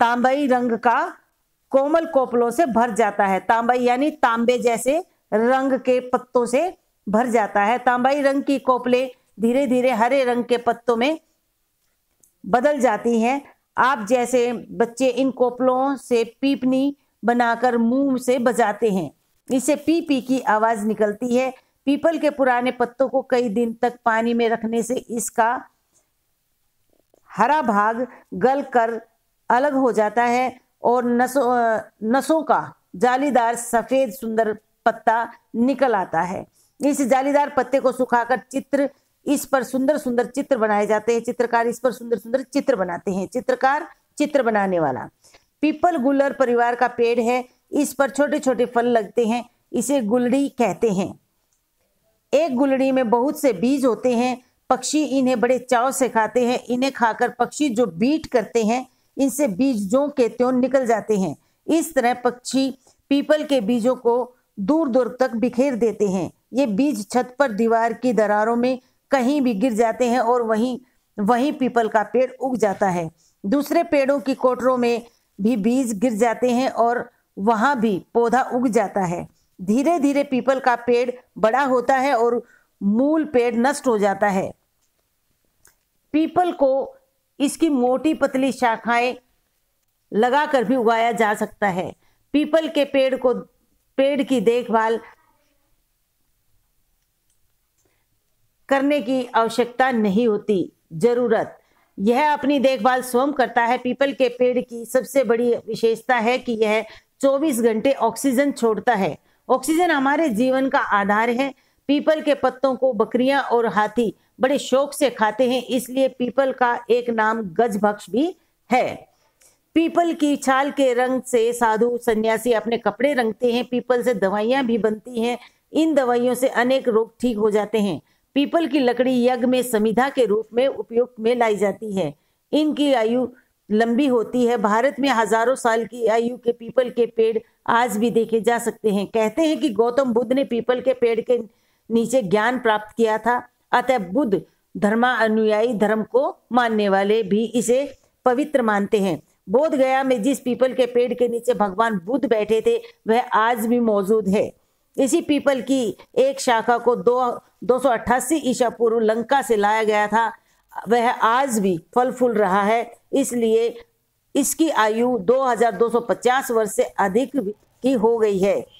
तांबई रंग का कोमल कोपलों से भर जाता है तांबई यानी तांबे जैसे रंग के पत्तों से भर जाता है तांबाई रंग की कोपले धीरे धीरे हरे रंग के पत्तों में बदल जाती हैं आप जैसे बच्चे इन कोपलों से पीपनी बनाकर मुंह से बजाते हैं इससे पी पी की आवाज निकलती है पीपल के पुराने पत्तों को कई दिन तक पानी में रखने से इसका हरा भाग गल कर अलग हो जाता है और नसों नसों का जालीदार सफेद सुंदर पत्ता निकल आता है इस जालीदार पत्ते को सुखाकर चित्र इस पर सुंदर सुंदर चित्र बनाए जाते हैं चित्रकार इस पर सुंदर सुंदर चित्र बनाते हैं चित्रकार चित्र बनाने वाला पीपल गुलर परिवार का पेड़ है इस पर छोटे छोटे फल लगते हैं इसे गुलड़ी कहते हैं एक गुलड़ी में बहुत से बीज होते हैं पक्षी इन्हें बड़े चाव से खाते हैं इन्हें खाकर पक्षी जो बीट करते हैं इनसे बीज जो के त्यों निकल जाते हैं इस तरह पक्षी पीपल के बीजों को दूर दूर तक बिखेर देते हैं ये बीज छत पर दीवार की दरारों में कहीं भी गिर जाते हैं और वहीं वहीं पीपल का पेड़ उग जाता है दूसरे पेड़ों की कोटरों में भी बीज गिर जाते हैं और वहाँ भी पौधा उग जाता है धीरे धीरे पीपल का पेड़ बड़ा होता है और मूल पेड़ नष्ट हो जाता है पीपल को इसकी मोटी पतली शाखाएं लगाकर भी उगाया जा सकता है पीपल के पेड़ को पेड़ की देखभाल करने की आवश्यकता नहीं होती जरूरत यह अपनी देखभाल स्वयं करता है पीपल के पेड़ की सबसे बड़ी विशेषता है कि यह 24 घंटे ऑक्सीजन छोड़ता है ऑक्सीजन हमारे जीवन का आधार है पीपल के पत्तों को बकरियां और हाथी बड़े शौक से खाते हैं इसलिए पीपल का एक नाम गजभक्ष भी है पीपल की छाल के रंग से साधु सन्यासी अपने कपड़े रंगते हैं पीपल से दवाइयां भी बनती हैं इन दवाइयों से अनेक रोग ठीक हो जाते हैं पीपल की लकड़ी यज्ञ में समिधा के रूप में उपयोग में लाई जाती है इनकी आयु लंबी होती है भारत में हजारों साल की आयु के पीपल के पेड़ आज भी देखे जा सकते हैं कहते हैं कि गौतम बुद्ध ने पीपल के पेड़ के नीचे ज्ञान प्राप्त किया था अतः बुद्ध धर्मानुयायी धर्म को मानने वाले भी इसे पवित्र मानते हैं बोध गया में जिस पीपल के पेड़ के नीचे भगवान बुद्ध बैठे थे वह आज भी मौजूद है इसी पीपल की एक शाखा को दो दो ईसा पूर्व लंका से लाया गया था वह आज भी फल फूल रहा है इसलिए इसकी आयु 2250 वर्ष से अधिक की हो गई है